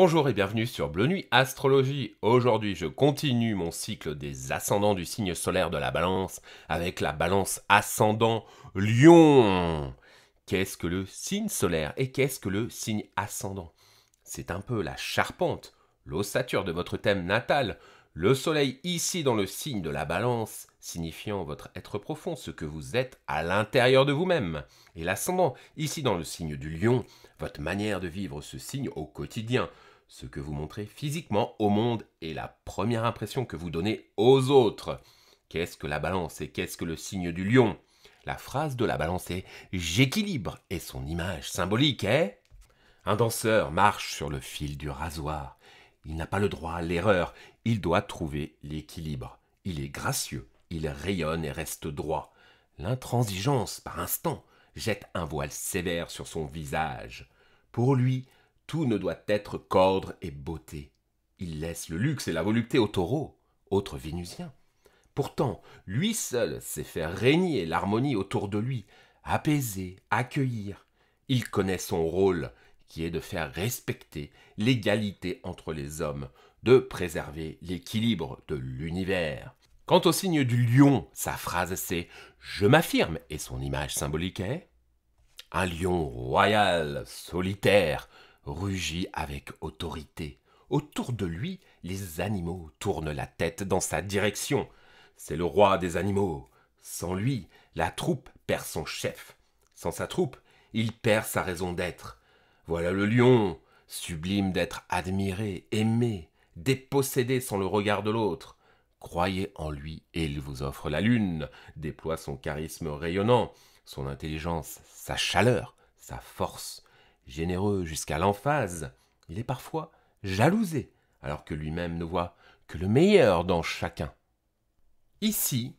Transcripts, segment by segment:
Bonjour et bienvenue sur Bleu Nuit Astrologie. Aujourd'hui, je continue mon cycle des ascendants du signe solaire de la Balance avec la Balance ascendant Lion. Qu'est-ce que le signe solaire et qu'est-ce que le signe ascendant C'est un peu la charpente, l'ossature de votre thème natal, le soleil ici dans le signe de la balance, signifiant votre être profond, ce que vous êtes à l'intérieur de vous-même. Et l'ascendant ici dans le signe du lion, votre manière de vivre ce signe au quotidien, ce que vous montrez physiquement au monde et la première impression que vous donnez aux autres. Qu'est-ce que la balance et qu'est-ce que le signe du lion La phrase de la balance est J'équilibre et son image symbolique est Un danseur marche sur le fil du rasoir il n'a pas le droit à l'erreur, il doit trouver l'équilibre. Il est gracieux, il rayonne et reste droit. L'intransigeance, par instant, jette un voile sévère sur son visage. Pour lui, tout ne doit être qu'ordre et beauté. Il laisse le luxe et la volupté au taureau, autre vénusien. Pourtant, lui seul sait faire régner l'harmonie autour de lui, apaiser, accueillir. Il connaît son rôle, qui est de faire respecter l'égalité entre les hommes, de préserver l'équilibre de l'univers. Quant au signe du lion, sa phrase c'est ⁇ Je m'affirme ⁇ et son image symbolique est ⁇ Un lion royal, solitaire, rugit avec autorité. Autour de lui, les animaux tournent la tête dans sa direction. C'est le roi des animaux. Sans lui, la troupe perd son chef. Sans sa troupe, il perd sa raison d'être. Voilà le lion, sublime d'être admiré, aimé, dépossédé sans le regard de l'autre. Croyez en lui et il vous offre la lune, déploie son charisme rayonnant, son intelligence, sa chaleur, sa force. Généreux jusqu'à l'emphase, il est parfois jalousé, alors que lui-même ne voit que le meilleur dans chacun. Ici,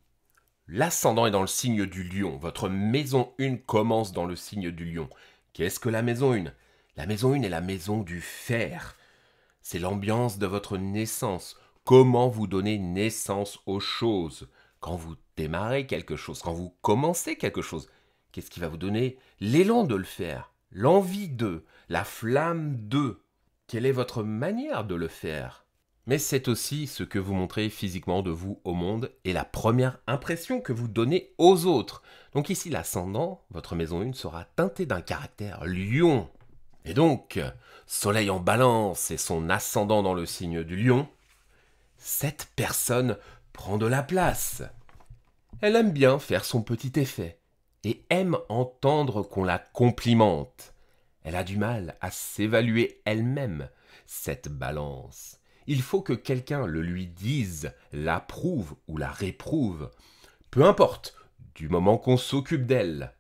l'ascendant est dans le signe du lion. Votre maison une commence dans le signe du lion. Qu'est-ce que la maison une la maison 1 est la maison du faire. C'est l'ambiance de votre naissance. Comment vous donnez naissance aux choses Quand vous démarrez quelque chose, quand vous commencez quelque chose, qu'est-ce qui va vous donner l'élan de le faire, l'envie de, la flamme de Quelle est votre manière de le faire mais c'est aussi ce que vous montrez physiquement de vous au monde et la première impression que vous donnez aux autres. Donc ici l'ascendant, votre maison 1 sera teintée d'un caractère lion. Et donc, Soleil en balance et son ascendant dans le signe du lion, cette personne prend de la place. Elle aime bien faire son petit effet et aime entendre qu'on la complimente. Elle a du mal à s'évaluer elle-même, cette balance. Il faut que quelqu'un le lui dise, l'approuve ou la réprouve. Peu importe, du moment qu'on s'occupe d'elle.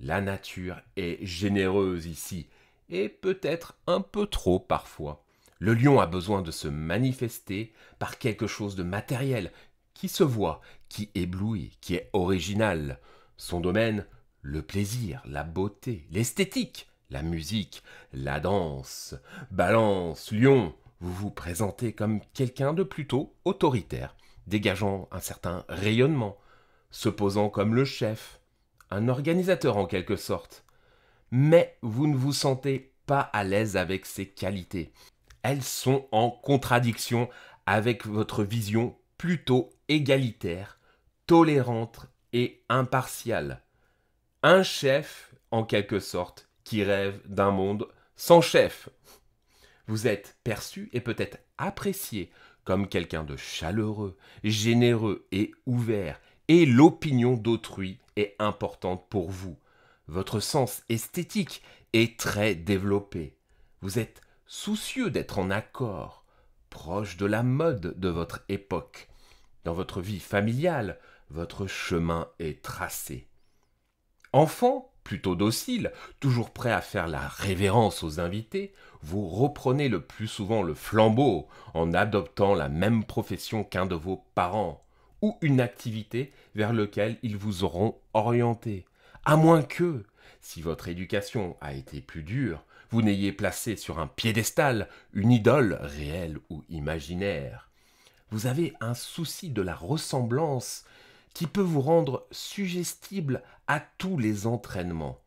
La nature est généreuse ici et peut-être un peu trop parfois. Le lion a besoin de se manifester par quelque chose de matériel, qui se voit, qui éblouit, qui est original. Son domaine, le plaisir, la beauté, l'esthétique, la musique, la danse. Balance, lion, vous vous présentez comme quelqu'un de plutôt autoritaire, dégageant un certain rayonnement, se posant comme le chef, un organisateur en quelque sorte mais vous ne vous sentez pas à l'aise avec ces qualités. Elles sont en contradiction avec votre vision plutôt égalitaire, tolérante et impartiale. Un chef, en quelque sorte, qui rêve d'un monde sans chef. Vous êtes perçu et peut-être apprécié comme quelqu'un de chaleureux, généreux et ouvert, et l'opinion d'autrui est importante pour vous votre sens esthétique est très développé. Vous êtes soucieux d'être en accord, proche de la mode de votre époque. Dans votre vie familiale, votre chemin est tracé. Enfant, plutôt docile, toujours prêt à faire la révérence aux invités, vous reprenez le plus souvent le flambeau en adoptant la même profession qu'un de vos parents ou une activité vers laquelle ils vous auront orienté à moins que, si votre éducation a été plus dure, vous n'ayez placé sur un piédestal une idole réelle ou imaginaire. Vous avez un souci de la ressemblance qui peut vous rendre suggestible à tous les entraînements.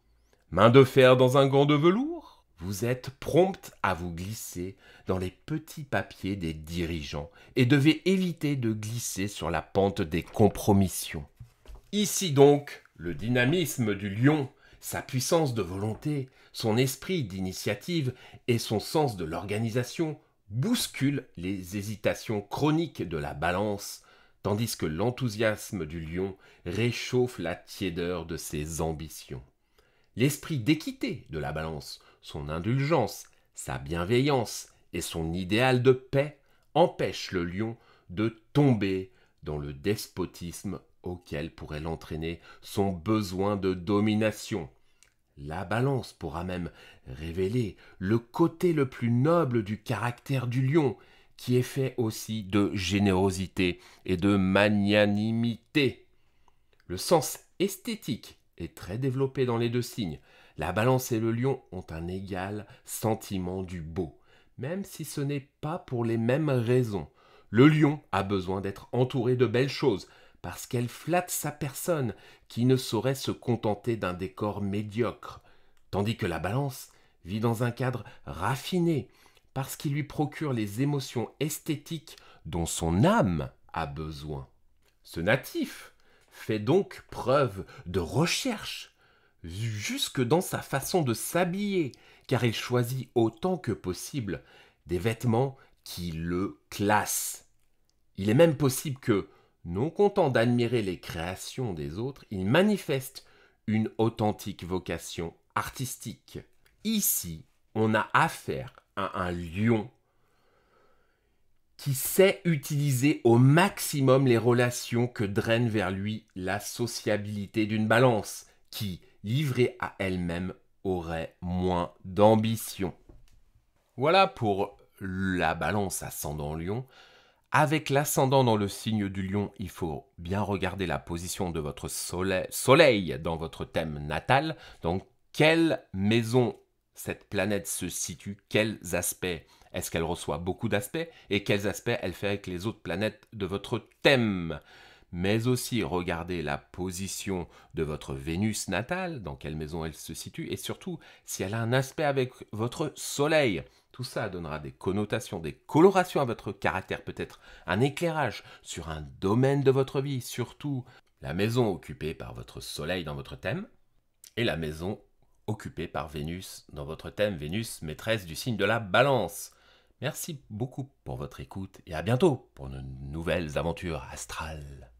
Main de fer dans un gant de velours Vous êtes prompte à vous glisser dans les petits papiers des dirigeants et devez éviter de glisser sur la pente des compromissions. Ici donc, le dynamisme du lion, sa puissance de volonté, son esprit d'initiative et son sens de l'organisation bousculent les hésitations chroniques de la balance, tandis que l'enthousiasme du lion réchauffe la tiédeur de ses ambitions. L'esprit d'équité de la balance, son indulgence, sa bienveillance et son idéal de paix empêchent le lion de tomber dans le despotisme auquel pourrait l'entraîner son besoin de domination. La balance pourra même révéler le côté le plus noble du caractère du lion, qui est fait aussi de générosité et de magnanimité. Le sens esthétique est très développé dans les deux signes. La balance et le lion ont un égal sentiment du beau, même si ce n'est pas pour les mêmes raisons. Le lion a besoin d'être entouré de belles choses, parce qu'elle flatte sa personne, qui ne saurait se contenter d'un décor médiocre, tandis que la balance vit dans un cadre raffiné, parce qu'il lui procure les émotions esthétiques dont son âme a besoin. Ce natif fait donc preuve de recherche, jusque dans sa façon de s'habiller, car il choisit autant que possible des vêtements qui le classent. Il est même possible que, non content d'admirer les créations des autres, il manifeste une authentique vocation artistique. Ici, on a affaire à un lion qui sait utiliser au maximum les relations que draine vers lui la sociabilité d'une balance, qui, livrée à elle-même, aurait moins d'ambition. Voilà pour la balance ascendant lion. Avec l'ascendant dans le signe du lion, il faut bien regarder la position de votre soleil, dans votre thème natal. Donc, quelle maison cette planète se situe, quels aspects Est-ce qu'elle reçoit beaucoup d'aspects et quels aspects elle fait avec les autres planètes de votre thème mais aussi regardez la position de votre Vénus natale, dans quelle maison elle se situe, et surtout si elle a un aspect avec votre Soleil. Tout ça donnera des connotations, des colorations à votre caractère, peut-être un éclairage sur un domaine de votre vie, surtout la maison occupée par votre Soleil dans votre thème et la maison occupée par Vénus dans votre thème, Vénus maîtresse du signe de la balance. Merci beaucoup pour votre écoute et à bientôt pour de nouvelles aventures astrales.